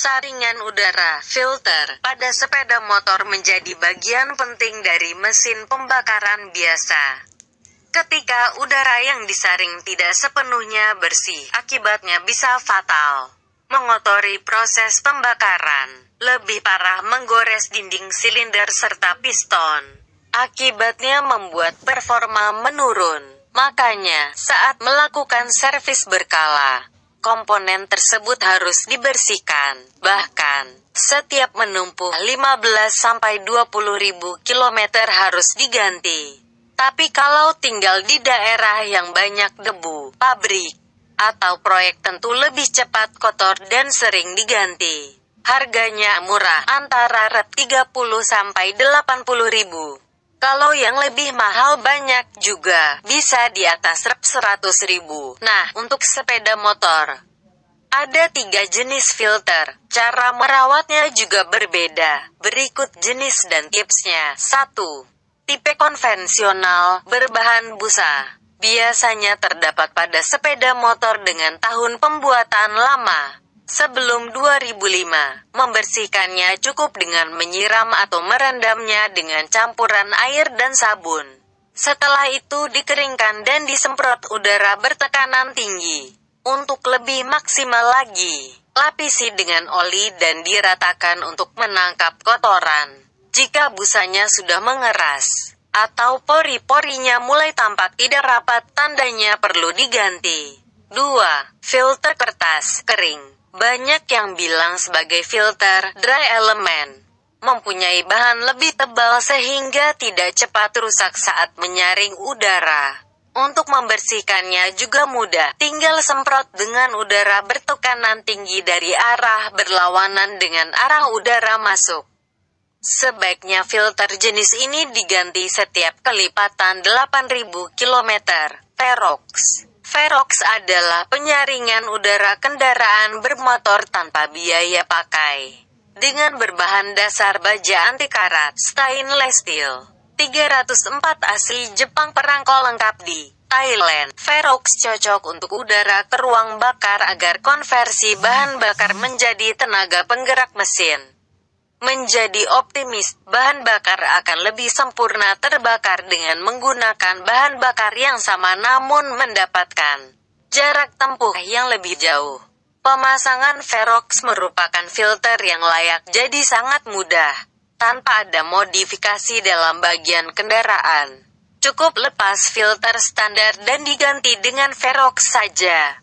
Saringan udara filter pada sepeda motor menjadi bagian penting dari mesin pembakaran biasa. Ketika udara yang disaring tidak sepenuhnya bersih, akibatnya bisa fatal. Mengotori proses pembakaran, lebih parah menggores dinding silinder serta piston. Akibatnya membuat performa menurun. Makanya, saat melakukan servis berkala, komponen tersebut harus dibersihkan. Bahkan, setiap menumpuh 15-20 ribu kilometer harus diganti. Tapi kalau tinggal di daerah yang banyak debu, pabrik, atau proyek tentu lebih cepat kotor dan sering diganti. Harganya murah, antara Rp 30 sampai 80 ribu. Kalau yang lebih mahal banyak juga, bisa di atas rep 100 ribu. Nah, untuk sepeda motor, ada tiga jenis filter. Cara merawatnya juga berbeda. Berikut jenis dan tipsnya. 1. Tipe konvensional, berbahan busa. Biasanya terdapat pada sepeda motor dengan tahun pembuatan lama. Sebelum 2005, membersihkannya cukup dengan menyiram atau merendamnya dengan campuran air dan sabun. Setelah itu dikeringkan dan disemprot udara bertekanan tinggi. Untuk lebih maksimal lagi, lapisi dengan oli dan diratakan untuk menangkap kotoran. Jika busanya sudah mengeras, atau pori-porinya mulai tampak tidak rapat, tandanya perlu diganti. 2. Filter kertas kering. Banyak yang bilang sebagai filter, dry element mempunyai bahan lebih tebal sehingga tidak cepat rusak saat menyaring udara. Untuk membersihkannya juga mudah, tinggal semprot dengan udara bertekanan tinggi dari arah berlawanan dengan arah udara masuk. Sebaiknya filter jenis ini diganti setiap kelipatan 8000 km. Perox Ferox adalah penyaringan udara kendaraan bermotor tanpa biaya pakai. Dengan berbahan dasar baja anti karat stainless steel. 304 asli Jepang perangko lengkap di Thailand. Ferox cocok untuk udara ke ruang bakar agar konversi bahan bakar menjadi tenaga penggerak mesin. Menjadi optimis, bahan bakar akan lebih sempurna terbakar dengan menggunakan bahan bakar yang sama namun mendapatkan jarak tempuh yang lebih jauh. Pemasangan Ferrox merupakan filter yang layak jadi sangat mudah, tanpa ada modifikasi dalam bagian kendaraan. Cukup lepas filter standar dan diganti dengan Ferrox saja.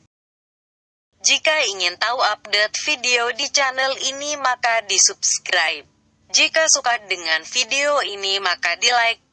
Jika ingin tahu update video di channel ini maka di subscribe. Jika suka dengan video ini maka di like.